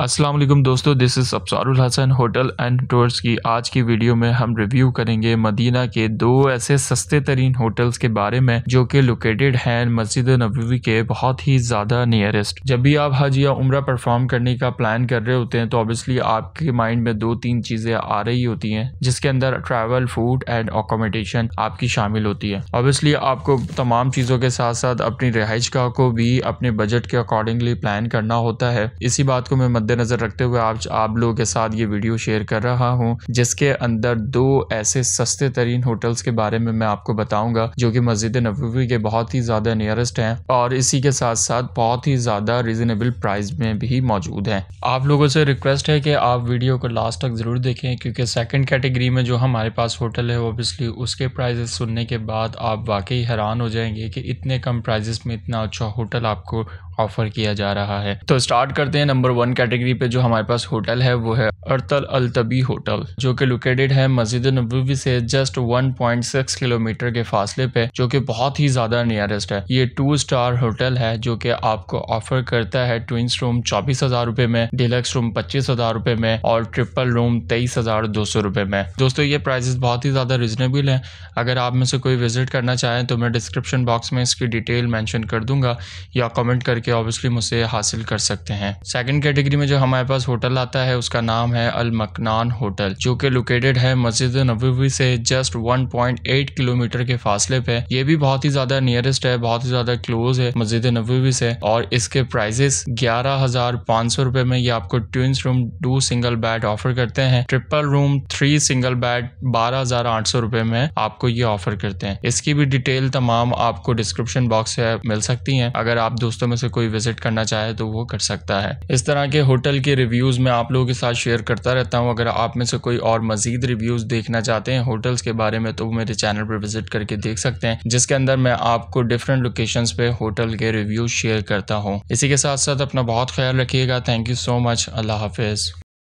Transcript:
अस्सलाम वालेकुम दोस्तों this is Absarul Hasan hotel and tours की आज की वीडियो में हम रिव्यू करेंगे मदीना के दो ऐसे सस्ते तरीन होटल्स के बारे में जो कि लोकेटेड हैं मस्जिद नबवी के बहुत ही ज़्यादा नियरेस्ट जब भी आप हज या उम्र परफॉर्म करने का प्लान कर रहे होते हैं तो ऑब्वियसली आपके माइंड में दो तीन चीज़ें आ रही होती हैं जिसके अंदर ट्रैवल फूड एंड अकोमोडेशन आपकी शामिल होती है ऑब्वियसली आपको तमाम चीज़ों के साथ साथ अपनी रिहाइश का को भी अपने बजट के अकॉर्डिंगली प्लान करना होता है इसी बात को मैं मद्देनज़र रखते हुए आज आप लोगों के साथ ये वीडियो शेयर कर रहा हूँ जिसके अंदर दो ऐसे सस्ते तरीन होटल्स के बारे में मैं आपको बताऊंगा जो कि मस्जिद नबी के बहुत ही ज़्यादा नियरेस्ट हैं और इसी के साथ साथ बहुत ही ज़्यादा रिजनेबल प्राइस में भी मौजूद हैं आप लोगों से रिक्वेस्ट है कि आप वीडियो को लास्ट तक ज़रूर देखें क्योंकि सेकेंड कैटेगरी में जो हमारे पास होटल है ओबियसली उसके प्राइजेस सुनने के बाद आप वाकई हैरान हो जाएंगे कि इतने कम प्राइजेस में इतना अच्छा होटल आपको ऑफर किया जा रहा है तो स्टार्ट करते हैं नंबर वन कैटेगरी पे जो हमारे पास होटल है वो है अरतल अलतबी होटल जो कि लोकेटेड है मस्जिद नबूबी से जस्ट 1.6 किलोमीटर के फासले पे जो कि बहुत ही ज़्यादा नियरेस्ट है ये टू स्टार होटल है जो कि आपको ऑफर करता है ट्विंस रूम चौबीस हज़ार रुपये में डिलक्स रूम पच्चीस हज़ार रुपये में और ट्रिपल रूम तेईस हज़ार दो सौ रुपये में दोस्तों ये प्राइजेस बहुत ही ज़्यादा रिजनेबल है अगर आप में से कोई विजिट करना चाहें तो मैं डिस्क्रिप्शन बॉक्स में इसकी डिटेल मैंशन कर दूंगा या कॉमेंट करके ऑब्वियसली मुझसे हासिल कर सकते हैं सेकेंड कैटेगरी में जो हमारे पास होटल आता है उसका नाम नाम है अल मकनान होटल जो कि लोकेटेड है मस्जिद नबी से जस्ट 1.8 किलोमीटर के फासले पे ये भी बहुत ही ज्यादा नियरेस्ट है बहुत ही ज्यादा क्लोज है मस्जिद नबी से और इसके प्राइजेस ग्यारह हजार पाँच सौ रुपए में ये आपको twins room two single bed offer करते हैं triple room three single bed बारह हजार आठ सौ रुपए में आपको ये ऑफर करते हैं इसकी भी डिटेल तमाम आपको डिस्क्रिप्शन बॉक्स से मिल सकती है अगर आप दोस्तों में से कोई विजिट करना चाहे तो वो कर सकता है इस तरह के होटल के रिव्यूज में आप लोगों के साथ शेयर शेयर करता रहता हूँ अगर आप में से कोई और मजीद रिव्यूज़ देखना चाहते हैं होटल्स के बारे में तो वो मेरे चैनल पर विजिट करके देख सकते हैं जिसके अंदर मैं आपको डिफरेंट लोकेशन पे होटल के रिव्यूज शेयर करता हूँ इसी के साथ साथ अपना बहुत ख्याल रखिएगा थैंक यू सो मच अल्लाह हाफिज़